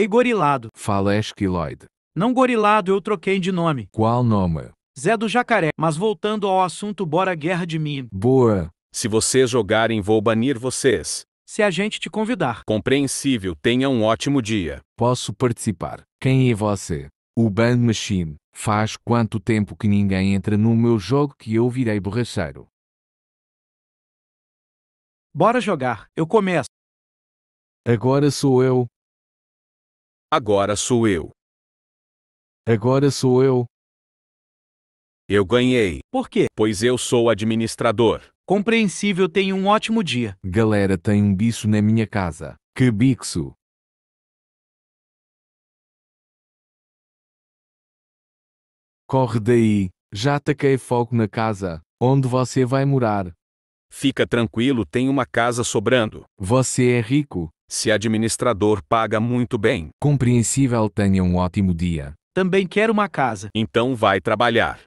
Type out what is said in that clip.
Ei, gorilado. Fala Esquiloide. Não gorilado, eu troquei de nome. Qual nome? Zé do Jacaré. Mas voltando ao assunto, bora guerra de mim. Boa. Se vocês jogarem, vou banir vocês. Se a gente te convidar. Compreensível, tenha um ótimo dia. Posso participar. Quem é você? O Band Machine. Faz quanto tempo que ninguém entra no meu jogo que eu virei borracheiro. Bora jogar, eu começo. Agora sou eu, Agora sou eu. Agora sou eu. Eu ganhei. Por quê? Pois eu sou administrador. Compreensível, tenha um ótimo dia. Galera, tem um bicho na minha casa. Que bicho! Corre daí, já ataquei fogo na casa, onde você vai morar. Fica tranquilo, tem uma casa sobrando. Você é rico. Se administrador paga muito bem. Compreensível, tenha um ótimo dia. Também quero uma casa. Então vai trabalhar.